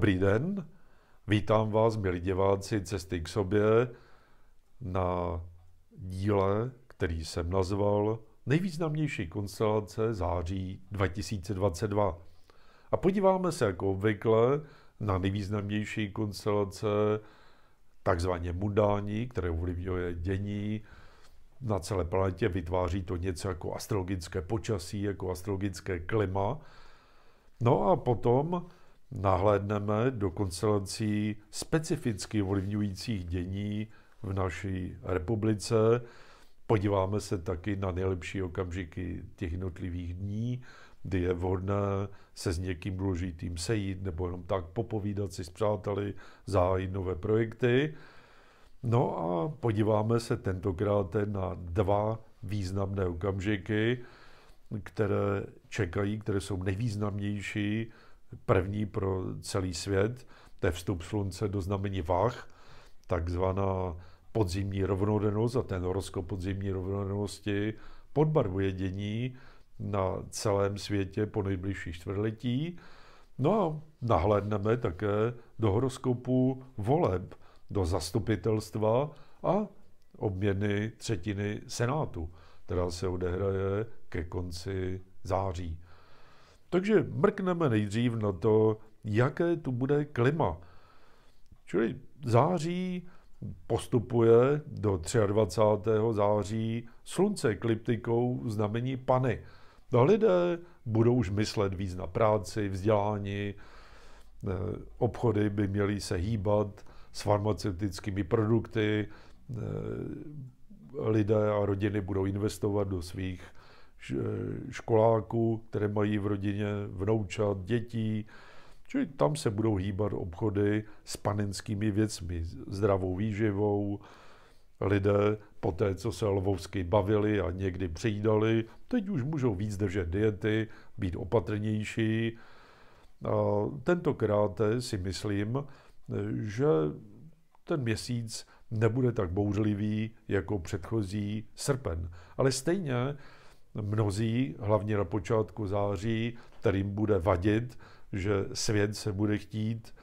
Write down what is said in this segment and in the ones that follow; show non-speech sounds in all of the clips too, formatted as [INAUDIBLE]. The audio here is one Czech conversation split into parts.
Dobrý den, vítám vás, milí diváci, cesty k sobě na díle, který jsem nazval Nejvýznamnější konstelace září 2022. A podíváme se jako obvykle na nejvýznamnější konstelace takzvaně mudání, které ovlivňuje dění na celé planetě, vytváří to něco jako astrologické počasí, jako astrologické klima. No a potom nahlédneme do konstelancí specificky ovlivňujících dění v naší republice. Podíváme se taky na nejlepší okamžiky těch jednotlivých dní, kdy je vhodné se s někým důležitým sejít nebo jenom tak popovídat si s přáteli, zahájit nové projekty. No a podíváme se tentokrát na dva významné okamžiky, které čekají, které jsou nejvýznamnější první pro celý svět, to je vstup slunce do znamení Vach, takzvaná podzimní rovnodennost a ten horoskop podzimní rovnodennosti podbarvuje dění na celém světě po nejbližší čtvrtletí. No a nahlédneme také do horoskopu voleb, do zastupitelstva a obměny třetiny Senátu, která se odehraje ke konci září. Takže mrkneme nejdřív na to, jaké tu bude klima. Čili září postupuje do 23. září slunce ekliptikou znamení Pany. A no, lidé budou už myslet víc na práci, vzdělání, e, obchody by měly se hýbat s farmaceutickými produkty, e, lidé a rodiny budou investovat do svých školáků, které mají v rodině vnoučat, dětí. Čili tam se budou hýbat obchody s panenskými věcmi, zdravou výživou, lidé po té, co se lvovsky bavili a někdy přijídali, teď už můžou víc držet diety, být opatrnější. A tentokrát si myslím, že ten měsíc nebude tak bouřlivý jako předchozí srpen. Ale stejně mnozí, hlavně na počátku září, kterým bude vadit, že svět se bude chtít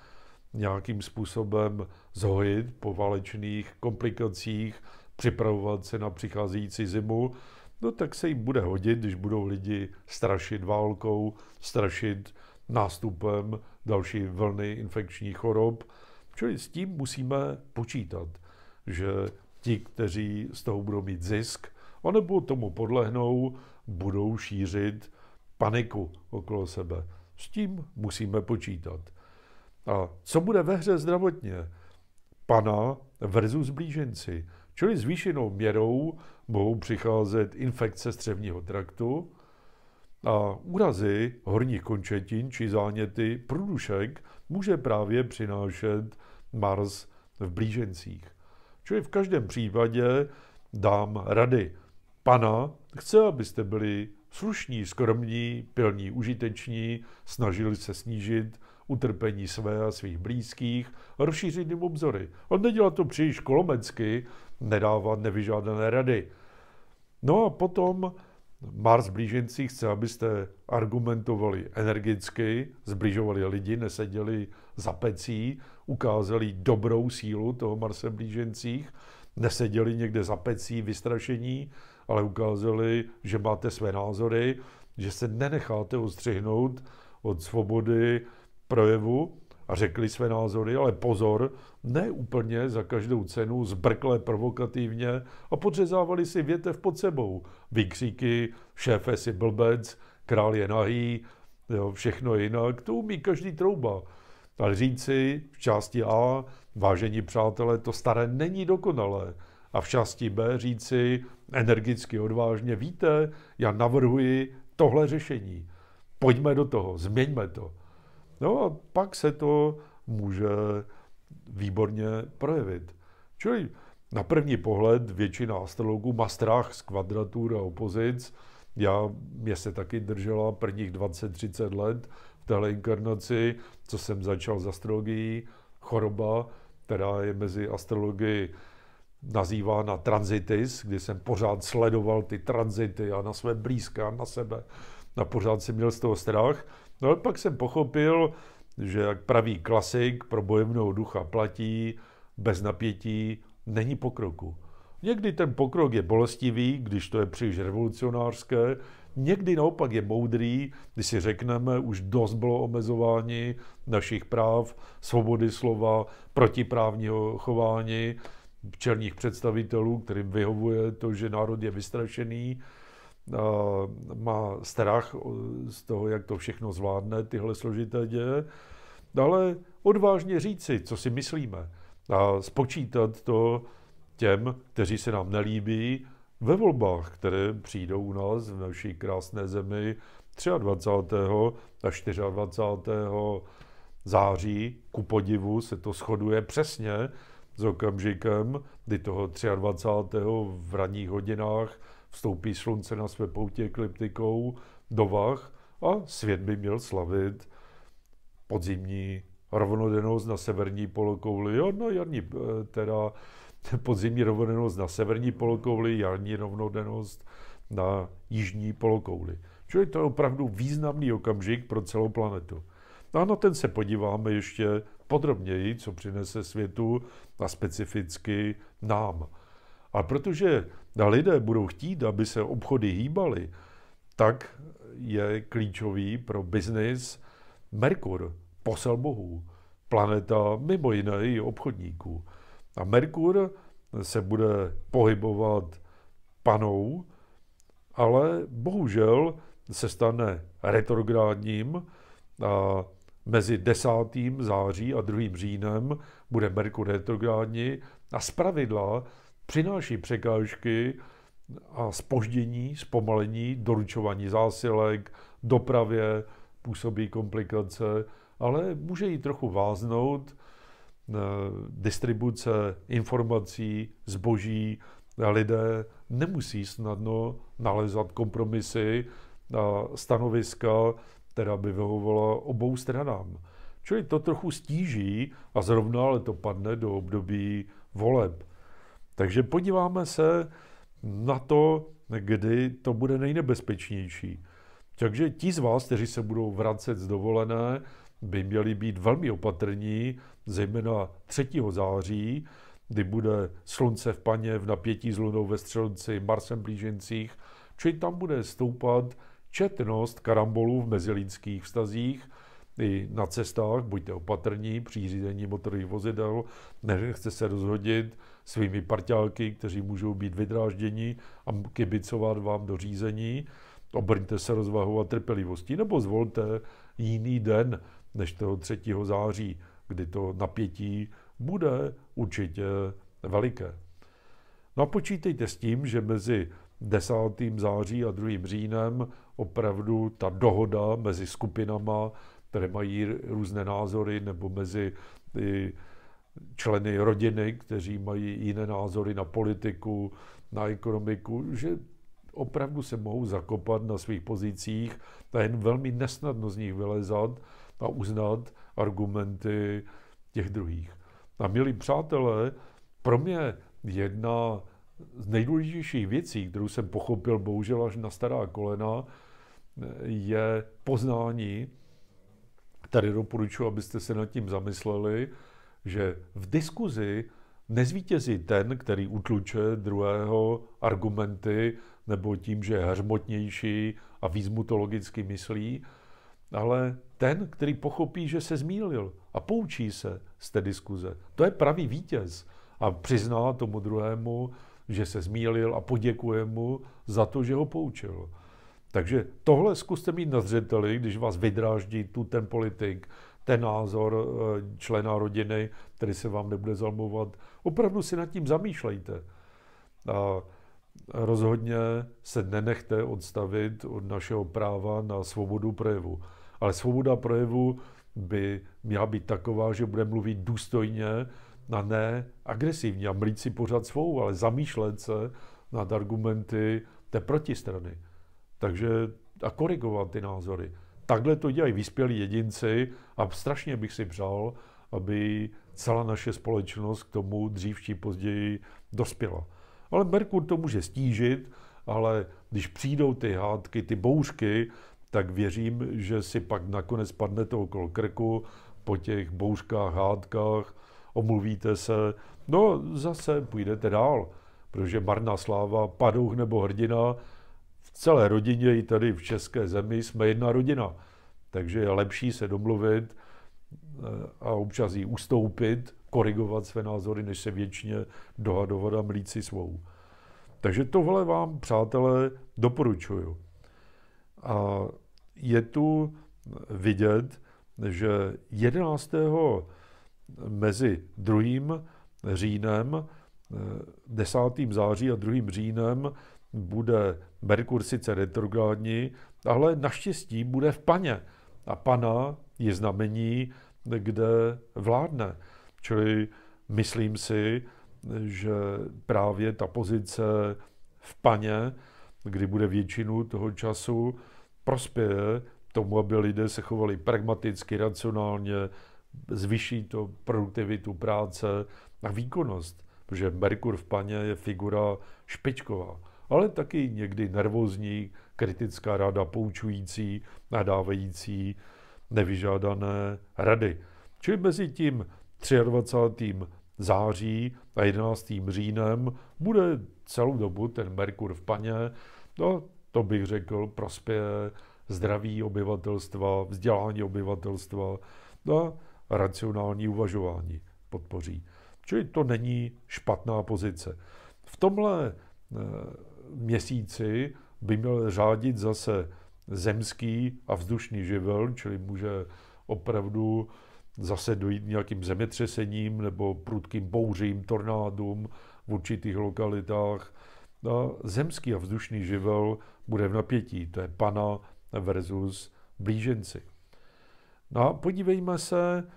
nějakým způsobem zhojit po válečných komplikacích, připravovat se na přicházející zimu, no tak se jim bude hodit, když budou lidi strašit válkou, strašit nástupem další vlny infekčních chorob. Čili s tím musíme počítat, že ti, kteří z toho budou mít zisk, anebo tomu podlehnou, budou šířit paniku okolo sebe. S tím musíme počítat. A co bude ve hře zdravotně? Pana versus blíženci. Čili zvýšenou měrou mohou přicházet infekce střevního traktu a úrazy horních končetin či záněty průdušek může právě přinášet Mars v blížencích. Čili v každém případě dám rady Pana chce, abyste byli slušní, skromní, pilní, užiteční, snažili se snížit utrpení své a svých blízkých, rozšířit jim obzory. On nedělá to příliš kolomecky, nedává nevyžádané rady. No a potom Mars blížencí chce, abyste argumentovali energicky, zbližovali lidi, neseděli za pecí, ukázali dobrou sílu toho Marse blížencích, neseděli někde za pecí vystrašení, ale ukázali, že máte své názory, že se nenecháte ostřihnout od svobody projevu a řekli své názory, ale pozor, ne úplně za každou cenu, zbrkle provokativně a podřezávali si větev pod sebou. Výkříky, šéfe si blbec, král je nahý, jo, všechno jinak, to umí každý trouba. Ale říci v části A, vážení přátelé, to staré není dokonalé. A v části B říci, energicky, odvážně, víte, já navrhuji tohle řešení, pojďme do toho, změňme to. No a pak se to může výborně projevit. Čili na první pohled většina astrologů má strach z kvadratur a opozic. Já, mě se taky držela prvních 20-30 let v téhle inkarnaci, co jsem začal s astrologií, choroba, která je mezi astrologií nazývána na transitis, kdy jsem pořád sledoval ty transity a na své blízké a na sebe. A pořád jsem měl z toho strach. No ale pak jsem pochopil, že jak pravý klasik pro bojevnou ducha platí, bez napětí není pokroku. Někdy ten pokrok je bolestivý, když to je příliš revolucionářské, někdy naopak je moudrý, když si řekneme, už dost bylo omezování našich práv, svobody slova, protiprávního chování, čelních představitelů, kterým vyhovuje to, že národ je vystrašený, má strach z toho, jak to všechno zvládne, tyhle složité děje, ale odvážně říci, co si myslíme a spočítat to těm, kteří se nám nelíbí, ve volbách, které přijdou u nás v naší krásné zemi 23. a 24. září, ku podivu se to shoduje přesně s okamžikem, kdy toho 23. v ranních hodinách vstoupí slunce na své poutě ekliptikou do vach a svět by měl slavit podzimní rovnodennost na severní polokouli, jo, no jarní, eh, teda [LAUGHS] podzimní rovnodennost na severní polokouli, jarní rovnodennost na jižní polokouli. Čili to je opravdu významný okamžik pro celou planetu. No a na ten se podíváme ještě podrobněji, co přinese světu a specificky nám. A protože lidé budou chtít, aby se obchody hýbaly, tak je klíčový pro biznis Merkur, posel bohů, planeta mimo jiné i obchodníků. A Merkur se bude pohybovat panou, ale bohužel se stane retrográdním a Mezi 10. září a 2. říjnem bude Merkur retrográdní a zpravidla přináší překážky a spoždění, zpomalení, doručování zásilek, dopravě, působí komplikace, ale může jí trochu váznout eh, distribuce informací, zboží, lidé nemusí snadno nalezat kompromisy a stanoviska, která by vyhovovala obou stranám. Čili to trochu stíží a zrovna ale to padne do období voleb. Takže podíváme se na to, kdy to bude nejnebezpečnější. Takže ti z vás, kteří se budou vracet z dovolené, by měli být velmi opatrní, zejména 3. září, kdy bude slunce v paně v napětí s lunou ve střelci, Marsem blížencích, čili tam bude stoupat četnost karambolů v mezilínských vztazích i na cestách, buďte opatrní při řízení motorových vozidel, nechce se rozhodit svými parťáky, kteří můžou být vydrážděni a kibicovat vám do řízení. Obrňte se rozvahu a trpělivostí, nebo zvolte jiný den než toho 3. září, kdy to napětí bude určitě veliké. No a počítejte s tím, že mezi 10. září a 2. říjnem opravdu ta dohoda mezi skupinama, které mají různé názory, nebo mezi členy rodiny, kteří mají jiné názory na politiku, na ekonomiku, že opravdu se mohou zakopat na svých pozicích a jen velmi nesnadno z nich vylezat a uznat argumenty těch druhých. A milí přátelé, pro mě jedna z nejdůležitějších věcí, kterou jsem pochopil bohužel až na stará kolena, je poznání. Tady doporučuji, abyste se nad tím zamysleli, že v diskuzi nezvítězí ten, který utluče druhého argumenty nebo tím, že je hřmotnější a víc mu to logicky myslí, ale ten, který pochopí, že se zmýlil a poučí se z té diskuze. To je pravý vítěz a přizná tomu druhému, že se zmýlil a poděkuje mu za to, že ho poučil. Takže tohle zkuste mít na zřeteli, když vás vydráždí tu ten politik, ten názor eh, člena rodiny, který se vám nebude zalmovat. Opravdu si nad tím zamýšlejte. A rozhodně se nenechte odstavit od našeho práva na svobodu projevu. Ale svoboda projevu by měla být taková, že bude mluvit důstojně a ne agresivně a mlít si pořád svou, ale zamýšlet se nad argumenty té protistrany. Takže a korigovat ty názory. Takhle to dělají vyspělí jedinci a strašně bych si přál, aby celá naše společnost k tomu dřív či později dospěla. Ale Merkur to může stížit, ale když přijdou ty hádky, ty bouřky, tak věřím, že si pak nakonec padne to okolo krku po těch bouřkách, hádkách, omluvíte se, no zase půjdete dál, protože marná sláva, padouch nebo hrdina celé rodině i tady v České zemi jsme jedna rodina. Takže je lepší se domluvit eh, a občas jí ustoupit, korigovat své názory, než se věčně dohadovat a mlít si svou. Takže tohle vám, přátelé, doporučuju. A je tu vidět, že 11. mezi 2. říjnem, 10. Eh, září a 2. říjnem bude Merkur sice retrográdní, ale naštěstí bude v paně. A pana je znamení, kde vládne. Čili myslím si, že právě ta pozice v paně, kdy bude většinu toho času, prospěje tomu, aby lidé se chovali pragmaticky, racionálně, zvyší to produktivitu práce a výkonnost, protože Merkur v paně je figura špičková ale taky někdy nervózní, kritická rada, poučující, nadávající nevyžádané rady. Čili mezi tím 23. září a 11. říjnem bude celou dobu ten Merkur v paně. No, to bych řekl, prospěje zdraví obyvatelstva, vzdělání obyvatelstva no a racionální uvažování podpoří. Čili to není špatná pozice. V tomhle eh, měsíci by měl řádit zase zemský a vzdušný živel, čili může opravdu zase dojít nějakým zemětřesením nebo prudkým bouřím, tornádům v určitých lokalitách. A zemský a vzdušný živel bude v napětí, to je pana versus blíženci. No a podívejme se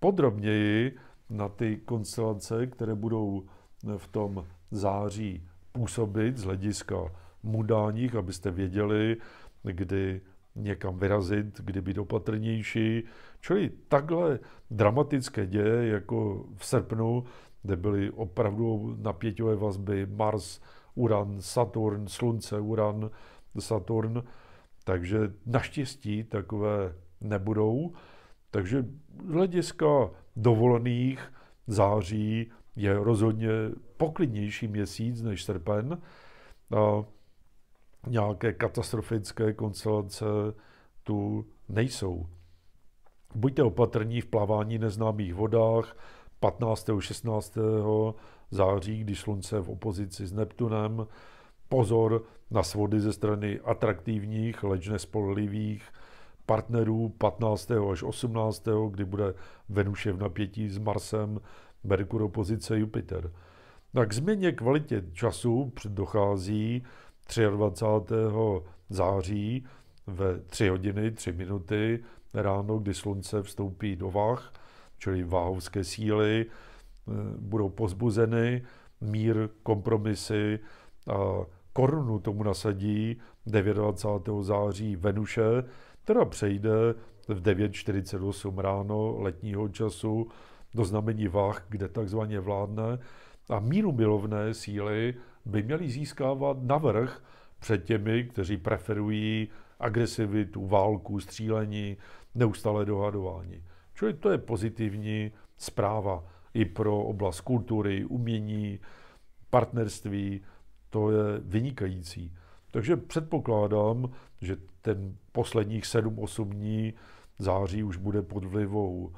podrobněji na ty konstelace, které budou v tom září působit z hlediska mudáních, abyste věděli, kdy někam vyrazit, kdy být opatrnější. Čili takhle dramatické děje, jako v srpnu, kde byly opravdu napěťové vazby Mars, Uran, Saturn, Slunce, Uran, Saturn. Takže naštěstí takové nebudou. Takže z hlediska dovolených září je rozhodně poklidnější měsíc než srpen. A nějaké katastrofické konstelace tu nejsou. Buďte opatrní v plavání neznámých vodách 15. 16. září, když slunce v opozici s Neptunem. Pozor na svody ze strany atraktivních, leč nespolivých partnerů 15. až 18., kdy bude Venuše v napětí s Marsem Merkur opozice Jupiter. Tak k změně kvalitě času dochází 23. září ve 3 hodiny 3 minuty ráno, kdy slunce vstoupí do váh, čili váhovské síly eh, budou pozbuzeny, mír, kompromisy a korunu tomu nasadí 29. září Venuše, která přejde v 9.48 ráno letního času do znamení Vah, kde takzvaně vládne. A míru milovné síly by měly získávat navrh před těmi, kteří preferují agresivitu, válku, střílení, neustále dohadování. Čili to je pozitivní zpráva i pro oblast kultury, umění, partnerství, to je vynikající. Takže předpokládám, že ten posledních 7-8 dní září už bude pod, vlivou,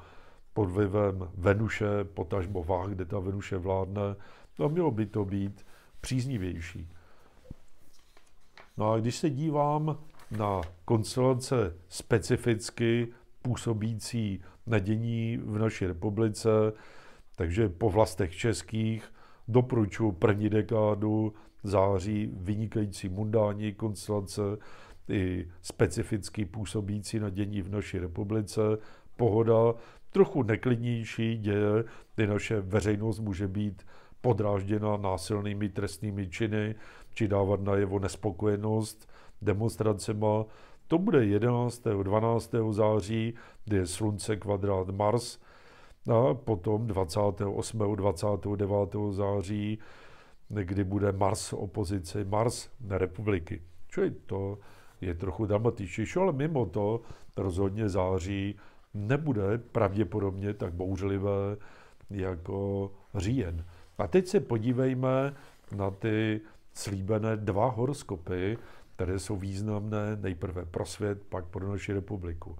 pod vlivem Venuše, potažmo Váh, kde ta Venuše vládne. No mělo by to být příznivější. No a když se dívám na konstelace specificky působící nadění v naší republice, takže po vlastech českých doporučuji první dekádu září vynikající mundální konstelace, i specificky působící na dění v naší republice, pohoda, trochu neklidnější děje, kdy naše veřejnost může být podrážděna násilnými trestnými činy, či dávat na jeho nespokojenost demonstracema. To bude 11. 12. září, kdy je Slunce kvadrát Mars, a potom 28. 29. září, kdy bude Mars opozici, Mars republiky. Čili to je trochu dramatičtější, ale mimo to rozhodně září nebude pravděpodobně tak bouřlivé jako říjen. A teď se podívejme na ty slíbené dva horoskopy, které jsou významné nejprve pro svět, pak pro naši republiku.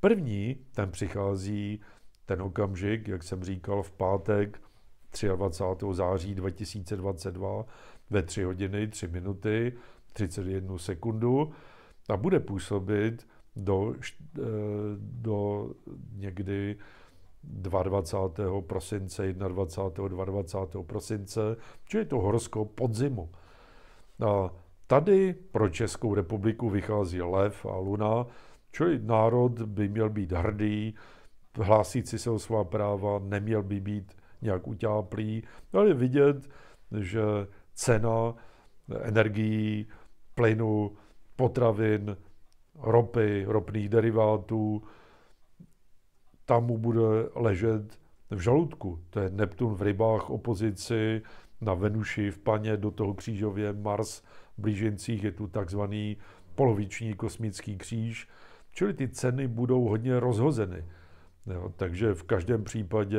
První, ten přichází ten okamžik, jak jsem říkal, v pátek 23. září 2022 ve 3 hodiny 3 minuty 31 sekundu a bude působit do, eh, do někdy 22. prosince, 21. 22. prosince, čili je to horoskop podzimu. A tady pro Českou republiku vychází lev a luna, čili národ by měl být hrdý, si se o svá práva, neměl by být nějak utáplý, ale vidět, že cena energií, plynu, potravin, ropy, ropných derivátů, tam mu bude ležet v žaludku. To je Neptun v rybách, opozici, na Venuši, v Paně, do toho křížově, Mars v blížencích, je tu takzvaný poloviční kosmický kříž, čili ty ceny budou hodně rozhozeny. Jo, takže v každém případě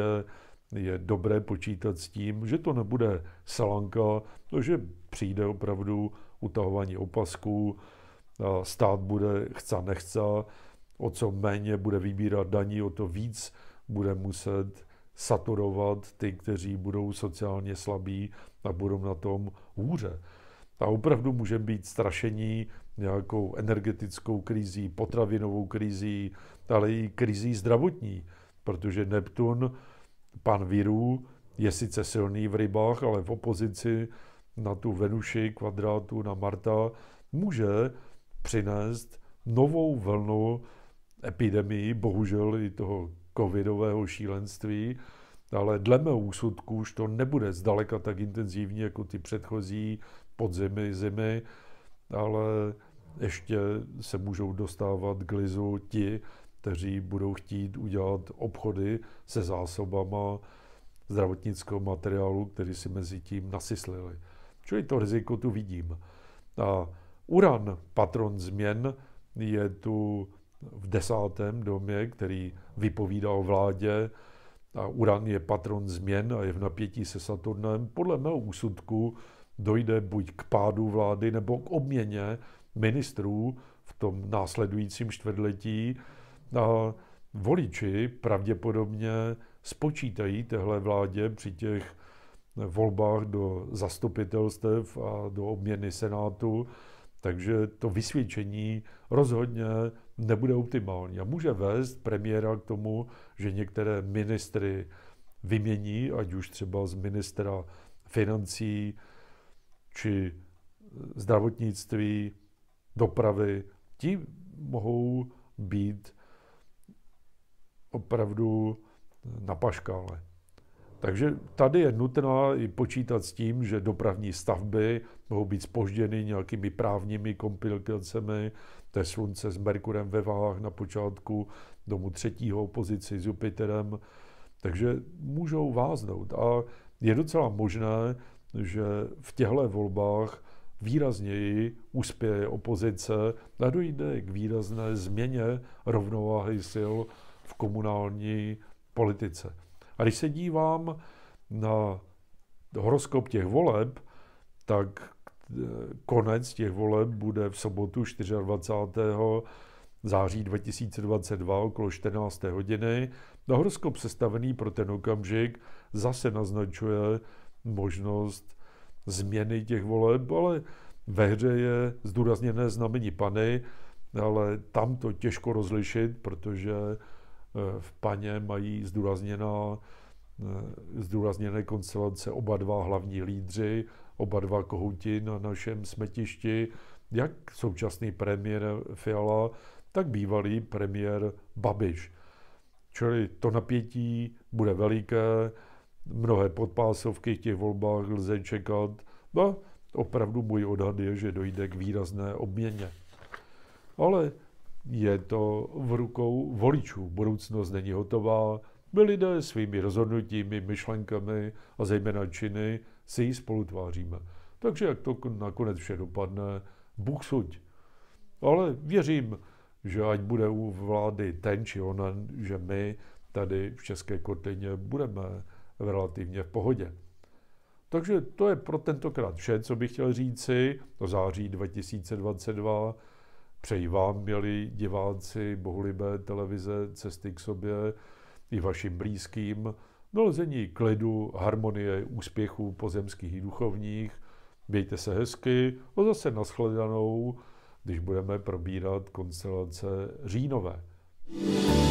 je dobré počítat s tím, že to nebude salanka, že přijde opravdu utahování opasků, stát bude chce nechce, o co méně bude vybírat daní, o to víc bude muset saturovat ty, kteří budou sociálně slabí a budou na tom hůře. A opravdu může být strašení nějakou energetickou krizí, potravinovou krizí, ale i krizí zdravotní, protože Neptun, pan virů, je sice silný v rybách, ale v opozici na tu Venuši, kvadrátu, na Marta, může přinést novou vlnu epidemii, bohužel i toho covidového šílenství, ale dle mého úsudku už to nebude zdaleka tak intenzivní jako ty předchozí podzimy, zimy, ale ještě se můžou dostávat k lizu ti, kteří budou chtít udělat obchody se zásobama zdravotnického materiálu, který si mezi tím nasyslili. Čili to riziko tu vidím. A Uran, patron změn, je tu v desátém domě, který vypovídá o vládě. A Uran je patron změn a je v napětí se Saturnem. Podle mého úsudku dojde buď k pádu vlády nebo k obměně ministrů v tom následujícím čtvrtletí. A voliči pravděpodobně spočítají téhle vládě při těch volbách do zastupitelstev a do obměny Senátu, takže to vysvědčení rozhodně nebude optimální a může vést premiéra k tomu, že některé ministry vymění, ať už třeba z ministra financí či zdravotnictví, dopravy, ti mohou být opravdu na paškále. Takže tady je nutná i počítat s tím, že dopravní stavby mohou být spožděny nějakými právními komplikacemi, to je slunce s Merkurem ve váhách na počátku, domu třetího opozici s Jupiterem, takže můžou váznout. A je docela možné, že v těchto volbách výrazněji uspěje opozice a dojde k výrazné změně rovnováhy sil v komunální politice. A když se dívám na horoskop těch voleb, tak eh, konec těch voleb bude v sobotu 24. září 2022 okolo 14. hodiny. Na horoskop sestavený pro ten okamžik zase naznačuje možnost změny těch voleb, ale ve hře je zdůrazněné znamení Pany, ale tam to těžko rozlišit, protože Eh, v paně mají zdůrazněná, eh, zdůrazněné koncelance oba dva hlavní lídři, oba dva kohouti na našem smetišti, jak současný premiér Fiala, tak bývalý premiér Babiš. Čili to napětí bude veliké, mnohé podpásovky v těch volbách lze čekat. No, opravdu můj odhad je, že dojde k výrazné obměně. Ale je to v rukou voličů. Budoucnost není hotová. My lidé svými rozhodnutími, myšlenkami a zejména činy si ji spolutváříme. Takže jak to nakonec vše dopadne, Bůh suď. Ale věřím, že ať bude u vlády ten či onen, že my tady v České kotlině budeme relativně v pohodě. Takže to je pro tentokrát vše, co bych chtěl říci o září 2022. Přeji vám, milí diváci bohulibé televize, cesty k sobě i vašim blízkým, nalezení klidu, harmonie, úspěchů pozemských i duchovních. Mějte se hezky a zase nashledanou, když budeme probírat konstelace říjnové. Yeah.